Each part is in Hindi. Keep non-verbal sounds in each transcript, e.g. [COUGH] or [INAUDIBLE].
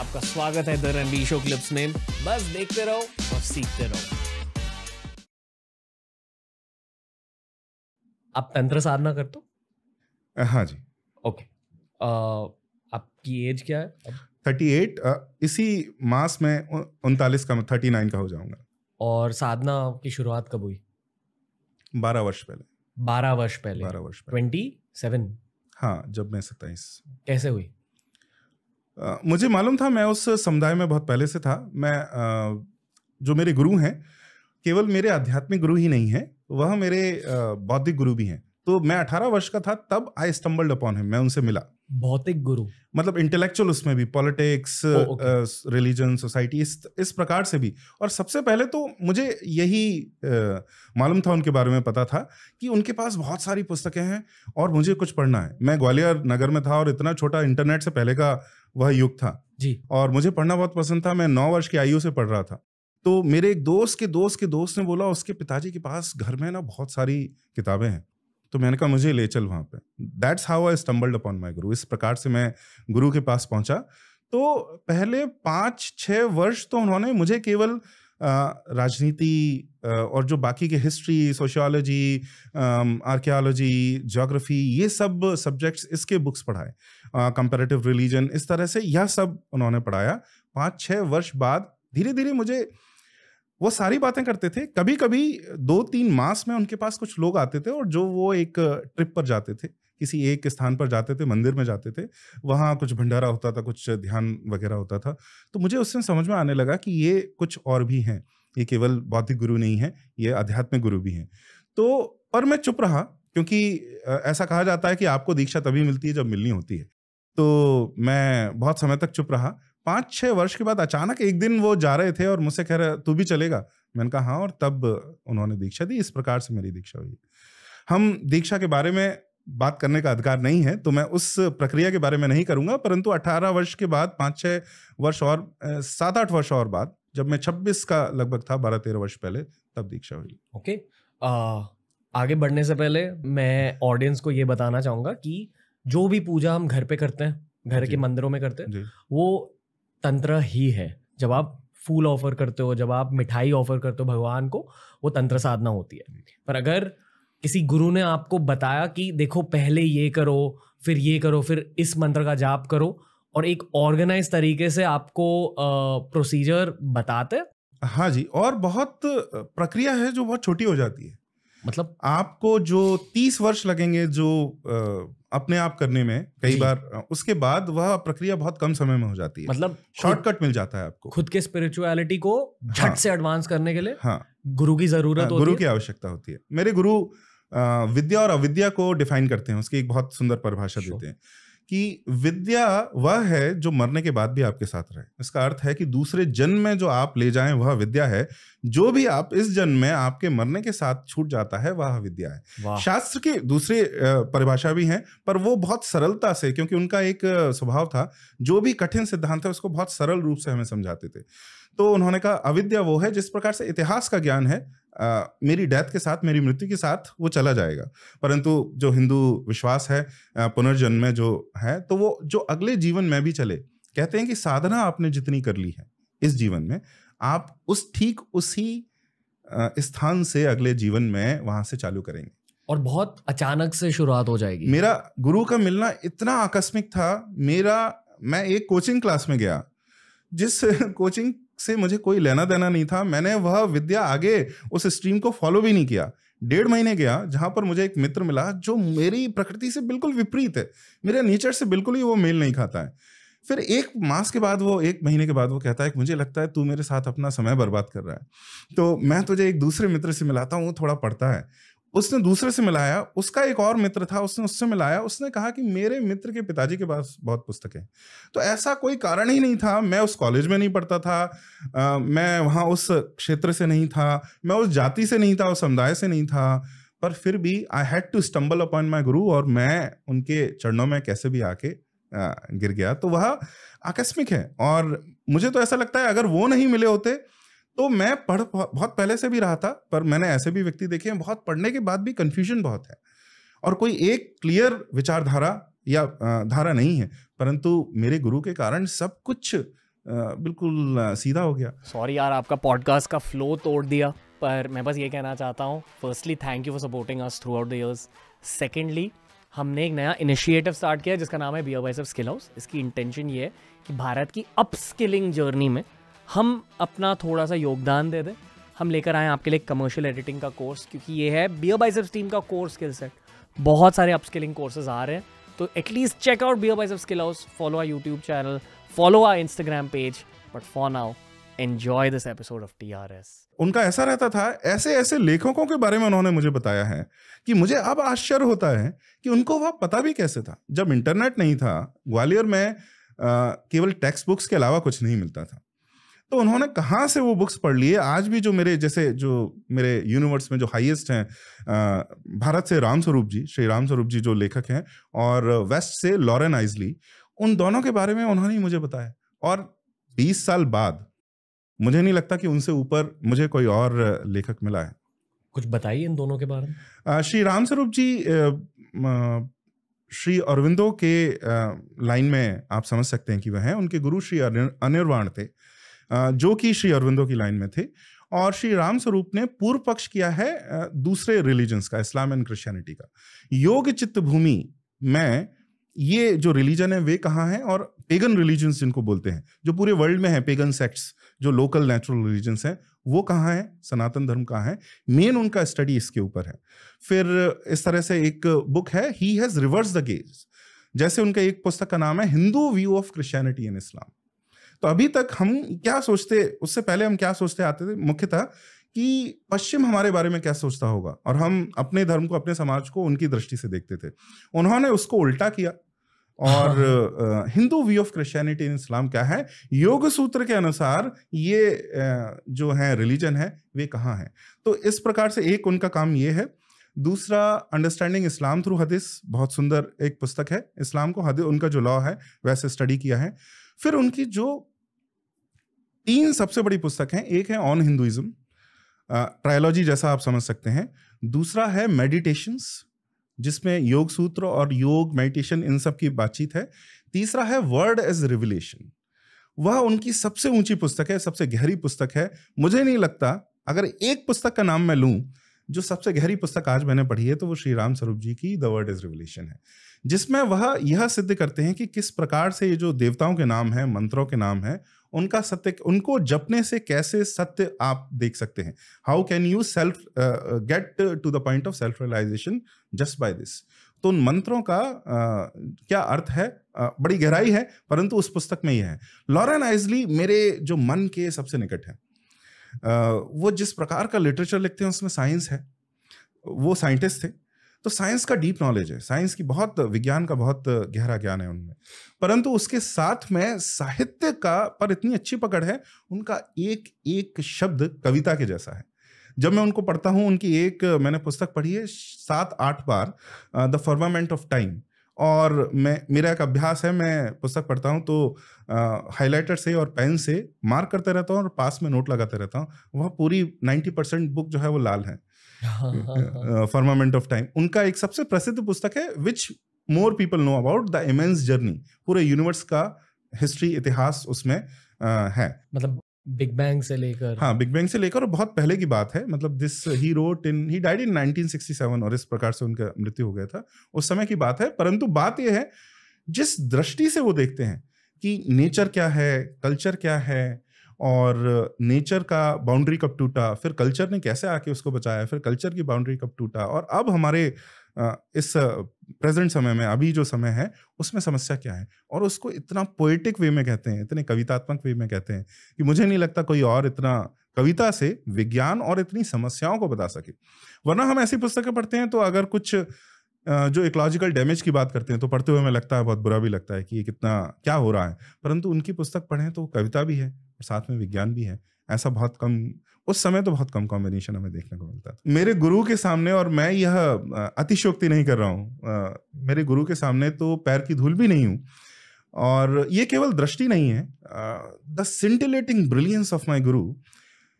आपका स्वागत है द रणबीर शो क्लिप्स में बस देखते रहो और सीखते रहो आप तंत्र साधना करते हो हाँ जी ओके okay. आपकी एज क्या है थर्टी एट इसी मास में उनतालीस का थर्टी नाइन का हो जाऊंगा और साधना की शुरुआत कब हुई बारह वर्ष पहले बारह वर्ष पहले बारह वर्ष ट्वेंटी सेवन हाँ जब मैं सत्ताईस कैसे हुई मुझे मालूम था मैं उस समुदाय में बहुत पहले से था मैं जो मेरे गुरु हैं केवल मेरे आध्यात्मिक गुरु ही नहीं हैं वह मेरे बौद्धिक गुरु भी हैं तो मैं अठारह वर्ष का था तब आई स्टम्बल्ड अपॉन हिम मैं उनसे मिला भौतिक गुरु मतलब इंटेलेक्चुअल उसमें भी पॉलिटिक्स रिलीजन सोसाइटी इस इस प्रकार से भी और सबसे पहले तो मुझे यही मालूम था उनके बारे में पता था कि उनके पास बहुत सारी पुस्तकें हैं और मुझे कुछ पढ़ना है मैं ग्वालियर नगर में था और इतना छोटा इंटरनेट से पहले का वह युग था जी और मुझे पढ़ना बहुत पसंद था मैं नौ वर्ष की आयु से पढ़ रहा था तो मेरे एक दोस्त के दोस्त के दोस्त ने बोला उसके पिताजी के पास घर में ना बहुत सारी किताबें हैं तो मैंने कहा मुझे ले चल वहाँ पे that's how I stumbled upon my guru इस प्रकार से मैं गुरु के पास पहुंचा तो पहले पाँच छः वर्ष तो उन्होंने मुझे केवल राजनीति और जो बाकी के हिस्ट्री सोशियोलॉजी आर्कियोलॉजी जोग्राफी ये सब सब्जेक्ट्स इसके बुक्स पढ़ाए कंपेरेटिव रिलीजन इस तरह से यह सब उन्होंने पढ़ाया पाँच छः वर्ष बाद धीरे धीरे मुझे वो सारी बातें करते थे कभी कभी दो तीन मास में उनके पास कुछ लोग आते थे और जो वो एक ट्रिप पर जाते थे किसी एक स्थान पर जाते थे मंदिर में जाते थे वहाँ कुछ भंडारा होता था कुछ ध्यान वगैरह होता था तो मुझे उस समय समझ में आने लगा कि ये कुछ और भी हैं ये केवल बौद्धिक गुरु नहीं है ये आध्यात्मिक गुरु भी हैं तो पर मैं चुप रहा क्योंकि ऐसा कहा जाता है कि आपको दीक्षा तभी मिलती है जब मिलनी होती है तो मैं बहुत समय तक चुप रहा पाँच छः वर्ष के बाद अचानक एक दिन वो जा रहे थे और मुझसे कह रहे तू भी चलेगा मैंने कहा हाँ और तब उन्होंने दीक्षा दी इस प्रकार से मेरी दीक्षा हुई हम दीक्षा के बारे में बात करने का अधिकार नहीं है तो मैं उस प्रक्रिया के बारे में नहीं करूंगा परंतु 18 वर्ष के बाद पाँच छः वर्ष और सात आठ वर्ष और बाद जब मैं 26 का लगभग था बारह तेरह वर्ष पहले तब दीक्षा हुई ओके आ, आगे बढ़ने से पहले मैं ऑडियंस को ये बताना चाहूँगा कि जो भी पूजा हम घर पे करते हैं घर के मंदिरों में करते हैं वो तंत्र ही है जब आप फूल ऑफर करते हो जब आप मिठाई ऑफर करते हो भगवान को वो तंत्र साधना होती है पर अगर किसी गुरु ने आपको बताया कि देखो पहले ये करो फिर ये करो फिर इस मंत्र का जाप करो और एक ऑर्गेनाइज तरीके से आपको प्रोसीजर बताते हाँ जी और बहुत प्रक्रिया है जो बहुत छोटी हो जाती है मतलब आपको जो तीस वर्ष लगेंगे जो अपने आप करने में कई बार उसके बाद वह प्रक्रिया बहुत कम समय में हो जाती है मतलब शॉर्टकट मिल जाता है आपको खुद के स्पिरिचुअलिटी को झट हाँ, से एडवांस करने के लिए हाँ गुरु की जरूरत हाँ, गुरु की आवश्यकता होती है मेरे गुरु विद्या और अविद्या को डिफाइन करते हैं उसकी एक बहुत सुंदर परिभाषा देते हैं कि विद्या वह है जो मरने के बाद भी आपके साथ रहे इसका अर्थ है कि दूसरे जन्म में जो आप ले जाएं वह विद्या है जो भी आप इस जन्म में आपके मरने के साथ छूट जाता है वह विद्या है शास्त्र की दूसरे परिभाषा भी हैं पर वो बहुत सरलता से क्योंकि उनका एक स्वभाव था जो भी कठिन सिद्धांत है उसको बहुत सरल रूप से हमें समझाते थे तो उन्होंने कहा अविद्या वो है जिस प्रकार से इतिहास का ज्ञान है मेरी डेथ के साथ मेरी मृत्यु के साथ वो चला जाएगा परंतु जो हिंदू विश्वास है पुनर्जन्म में जो है तो वो जो अगले जीवन में भी चले कहते हैं कि साधना आपने जितनी कर ली है इस जीवन में आप उस ठीक उसी स्थान से अगले जीवन में वहां से चालू करेंगे और बहुत अचानक से शुरुआत हो जाएगी मेरा गुरु का मिलना इतना आकस्मिक था मेरा मैं एक कोचिंग क्लास में गया जिस [LAUGHS] कोचिंग से मुझे कोई लेना देना नहीं था मैंने वह विद्या आगे उस स्ट्रीम को फॉलो भी नहीं किया डेढ़ महीने गया जहां पर मुझे एक मित्र मिला जो मेरी प्रकृति से बिल्कुल विपरीत है मेरे नेचर से बिल्कुल ही वो मेल नहीं खाता है फिर एक मास के बाद वो एक महीने के बाद वो कहता है कि मुझे लगता है तू मेरे साथ अपना समय बर्बाद कर रहा है तो मैं तुझे एक दूसरे मित्र से मिलाता हूँ थोड़ा पढ़ता है उसने दूसरे से मिलाया उसका एक और मित्र था उसने उससे मिलाया उसने कहा कि मेरे मित्र के पिताजी के पास बहुत पुस्तकें तो ऐसा कोई कारण ही नहीं था मैं उस कॉलेज में नहीं पढ़ता था आ, मैं वहाँ उस क्षेत्र से नहीं था मैं उस जाति से नहीं था उस समुदाय से नहीं था पर फिर भी I had to stumble upon my guru और मैं उनके चरणों में कैसे भी आके गिर गया तो वह आकस्मिक है और मुझे तो ऐसा लगता है अगर वो नहीं मिले होते तो मैं पढ़ बहुत पहले से भी रहा था पर मैंने ऐसे भी व्यक्ति देखे हैं बहुत पढ़ने के बाद भी कन्फ्यूजन बहुत है और कोई एक क्लियर विचारधारा या धारा नहीं है परंतु मेरे गुरु के कारण सब कुछ बिल्कुल सीधा हो गया सॉरी यार आपका पॉडकास्ट का फ्लो तोड़ दिया पर मैं बस ये कहना चाहता हूँ firstly thank you for supporting us through the years secondly हमने एक नया इनिशिएटिव स्टार्ट किया जिसका नाम है बी ओ वाइस स्किल हाउस इसकी इंटेंशन ये है कि भारत की अपस्किलिंग जर्नी में हम अपना थोड़ा सा योगदान दे दें हम लेकर आए आपके लिए कमर्शियल एडिटिंग का कोर्स क्योंकि ये है बियर बाइसेप्स टीम का कोर्स स्किल सेट बहुत सारे अपस्किलिंग कोर्सेज आ रहे हैं तो at least check out BeerBiceps skill house follow our YouTube channel follow our Instagram page but for now enjoy this episode of TRS उनका ऐसा रहता था ऐसे ऐसे लेखकों के बारे में उन्होंने मुझे बताया है कि मुझे अब आश्चर्य होता है कि उनको वह पता भी कैसे था जब इंटरनेट नहीं था ग्वालियर में आ, केवल टेक्स्ट बुक्स के अलावा कुछ नहीं मिलता था तो उन्होंने कहाँ से वो बुक्स पढ़ लिए आज भी जो मेरे जैसे जो मेरे यूनिवर्स में जो हाईएस्ट हैं भारत से राम स्वरूप जी श्री राम स्वरूप जी जो लेखक हैं और वेस्ट से लॉरेन आइजली उन दोनों के बारे में उन्होंने ही मुझे बताया और बीस साल बाद मुझे नहीं लगता कि उनसे ऊपर मुझे कोई और लेखक मिला है कुछ बताइए इन दोनों के बारे में श्री राम स्वरूप जी श्री अरविंदो के लाइन में आप समझ सकते हैं कि वह हैं उनके गुरु श्री अनिर्वाण थे जो कि श्री अरविंदो की लाइन में थे और श्री राम स्वरूप ने पूर्व पक्ष किया है दूसरे रिलीजन्स का इस्लाम एंड क्रिश्चियनिटी का योग चित्त भूमि में ये जो रिलीजन है वे कहाँ हैं और पेगन रिलीजन्स जिनको बोलते हैं जो पूरे वर्ल्ड में है पेगन सेक्ट्स जो लोकल नेचुरल रिलीजन्स हैं वो कहाँ हैं सनातन धर्म कहाँ है मेन उनका स्टडी इसके ऊपर है फिर इस तरह से एक बुक है he has reverse the gaze जैसे उनका एक पुस्तक का नाम है Hindu view of Christianity in Islam तो अभी तक हम क्या सोचते उससे पहले हम क्या सोचते आते थे मुख्यतः कि पश्चिम हमारे बारे में क्या सोचता होगा और हम अपने धर्म को अपने समाज को उनकी दृष्टि से देखते थे उन्होंने उसको उल्टा किया और हाँ। Hindu view of Christianity in Islam क्या है योग सूत्र के अनुसार ये जो है रिलीजन है वे कहाँ हैं तो इस प्रकार से एक उनका काम ये है दूसरा अंडरस्टैंडिंग इस्लाम थ्रू हदीस बहुत सुंदर एक पुस्तक है इस्लाम को हदीस उनका जो लॉ है वैसे स्टडी किया है फिर उनकी जो तीन सबसे बड़ी पुस्तक हैं एक है ऑन हिंदुइज्म ट्रायोलॉजी जैसा आप समझ सकते हैं दूसरा है मेडिटेशंस जिसमें योग सूत्र और योग मेडिटेशन इन सब की बातचीत है तीसरा है वर्ड एज रिविलेशन वह उनकी सबसे ऊंची पुस्तक है सबसे गहरी पुस्तक है मुझे नहीं लगता अगर एक पुस्तक का नाम मैं लूँ जो सबसे गहरी पुस्तक आज मैंने पढ़ी है तो वो श्री राम स्वरूप जी की द वर्ड इज रिविलेशन है जिसमें वह यह सिद्ध करते हैं कि किस प्रकार से ये जो देवताओं के नाम हैं मंत्रों के नाम हैं उनका सत्य उनको जपने से कैसे सत्य आप देख सकते हैं how can you self get to the point of self realization just by this तो उन मंत्रों का uh, क्या अर्थ है uh, बड़ी गहराई है परंतु उस पुस्तक में ही है लॉरेन आइजली मेरे जो मन के सबसे निकट है uh, वो जिस प्रकार का लिटरेचर लिखते हैं उसमें साइंस है वो साइंटिस्ट थे तो साइंस का डीप नॉलेज है साइंस की बहुत विज्ञान का बहुत गहरा ज्ञान है उनमें परंतु उसके साथ में साहित्य का पर इतनी अच्छी पकड़ है उनका एक एक शब्द कविता के जैसा है जब मैं उनको पढ़ता हूँ उनकी एक मैंने पुस्तक पढ़ी है सात आठ बार द फॉर्मामेंट ऑफ टाइम और मैं मेरा एक अभ्यास है मैं पुस्तक पढ़ता हूँ तो हाईलाइटर से और पेन से मार्क करते रहता हूँ और पास में नोट लगाते रहता हूँ वह पूरी नाइन्टी परसेंट बुक जो है वो लाल है फर्मामेंट ऑफ टाइम उनका एक सबसे प्रसिद्ध पुस्तक है which more people know about the immense journey पूरे यूनिवर्स का हिस्ट्री इतिहास उसमें uh, है मतलब बिग बैंग से लेकर हाँ बिग बैंग से लेकर और बहुत पहले की बात है मतलब this he wrote in he died in 1967 और इस प्रकार से उनका मृत्यु हो गया था उस समय की बात है परंतु बात यह है जिस दृष्टि से वो देखते हैं कि नेचर क्या है कल्चर क्या है और नेचर का बाउंड्री कब टूटा फिर कल्चर ने कैसे आके उसको बचाया फिर कल्चर की बाउंड्री कब टूटा और अब हमारे इस प्रेजेंट समय में अभी जो समय है उसमें समस्या क्या है और उसको इतना पोएटिक वे में कहते हैं इतने कवितात्मक वे में कहते हैं कि मुझे नहीं लगता कोई और इतना कविता से विज्ञान और इतनी समस्याओं को बता सके वरना हम ऐसी पुस्तकें पढ़ते हैं तो अगर कुछ जो इकोलॉजिकल डैमेज की बात करते हैं तो पढ़ते हुए हमें लगता है बहुत बुरा भी लगता है कि ये कितना क्या हो रहा है परंतु उनकी पुस्तक पढ़ें तो कविता भी है और साथ में विज्ञान भी है ऐसा बहुत कम उस समय तो बहुत कम कॉम्बिनेशन हमें देखने को मिलता था मेरे गुरु के सामने और मैं यह अतिशोक्ति नहीं कर रहा हूँ मेरे गुरु के सामने तो पैर की धूल भी नहीं हूँ और ये केवल दृष्टि नहीं है the scintillating brilliance of my guru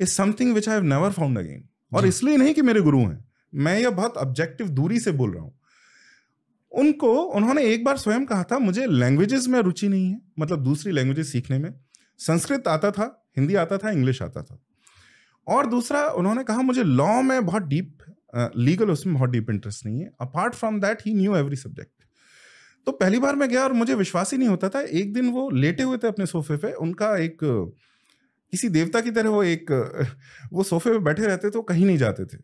is something which I have never found again और इसलिए नहीं कि मेरे गुरु हैं मैं यह बहुत ऑब्जेक्टिव दूरी से बोल रहा हूँ उनको उन्होंने एक बार स्वयं कहा था मुझे लैंग्वेजेस में रुचि नहीं है मतलब दूसरी लैंग्वेजेस सीखने में संस्कृत आता था हिंदी आता था इंग्लिश आता था और दूसरा उन्होंने कहा मुझे लॉ में बहुत डीप लीगल uh, उसमें बहुत डीप इंटरेस्ट नहीं है apart from that he knew every subject तो पहली बार मैं गया और मुझे विश्वास ही नहीं होता था एक दिन वो लेटे हुए थे अपने सोफे पे उनका एक किसी देवता की तरह वो एक वो सोफे पे बैठे रहते तो कहीं नहीं जाते थे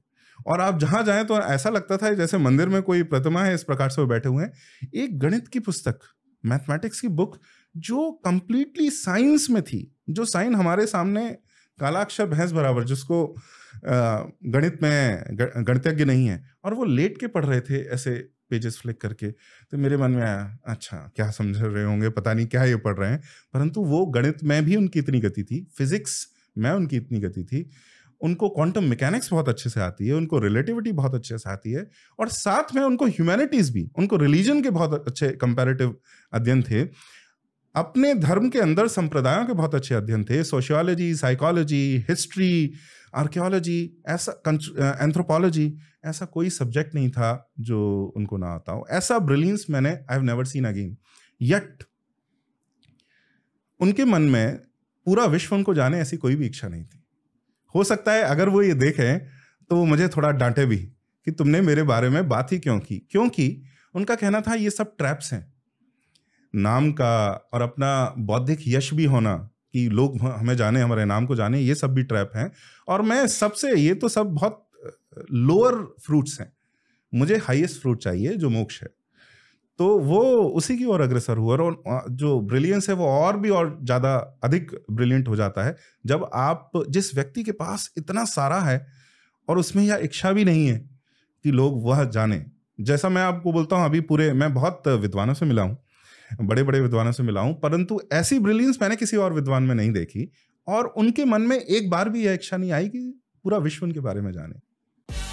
और आप जहां जाएं तो ऐसा लगता था जैसे मंदिर में कोई प्रतिमा है इस प्रकार से वो बैठे हुए हैं एक गणित की पुस्तक मैथमेटिक्स की बुक जो कंप्लीटली साइंस में थी जो साइन हमारे सामने कालाक्षर भैंस बराबर जिसको गणित में गणितज्ञ नहीं है और वो लेट के पढ़ रहे थे ऐसे पेजेस फ्लिक करके तो मेरे मन में आया अच्छा क्या समझ रहे होंगे पता नहीं क्या ये पढ़ रहे हैं परंतु वो गणित में भी उनकी इतनी गति थी फिजिक्स में उनकी इतनी गति थी उनको क्वांटम मैकेनिक्स बहुत अच्छे से आती है उनको रिलेटिविटी बहुत अच्छे से आती है और साथ में उनको ह्यूमैनिटीज़ भी उनको रिलीजन के बहुत अच्छे कंपैरेटिव अध्ययन थे अपने धर्म के अंदर संप्रदायों के बहुत अच्छे अध्ययन थे सोशियोलॉजी साइकोलॉजी हिस्ट्री आर्कियोलॉजी ऐसा एंथ्रोपोलॉजी ऐसा कोई सब्जेक्ट नहीं था जो उनको ना आता हो ऐसा ब्रिलियंस मैंने I have never seen again yet उनके मन में पूरा विश्व उनको जाने ऐसी कोई भी इच्छा नहीं थी हो सकता है अगर वो ये देखें तो वो मुझे थोड़ा डांटे भी कि तुमने मेरे बारे में बात ही क्यों की क्योंकि उनका कहना था ये सब ट्रैप्स हैं नाम का और अपना बौद्धिक यश भी होना कि लोग हमें जाने हमारे नाम को जाने ये सब भी ट्रैप हैं और मैं सबसे ये तो सब बहुत लोअर फ्रूट्स हैं मुझे हाईएस्ट फ्रूट चाहिए जो मोक्ष है तो वो उसी की ओर अग्रसर हुआ और जो ब्रिलियंस है वो और भी और ज़्यादा अधिक ब्रिलियंट हो जाता है जब आप जिस व्यक्ति के पास इतना सारा है और उसमें यह इच्छा भी नहीं है कि लोग वह जाने जैसा मैं आपको बोलता हूँ अभी पूरे मैं बहुत विद्वानों से मिला हूँ बड़े बड़े विद्वानों से मिला हूँ परंतु ऐसी ब्रिलियंस मैंने किसी और विद्वान में नहीं देखी और उनके मन में एक बार भी यह इच्छा नहीं आई कि पूरा विश्व उनके बारे में जाने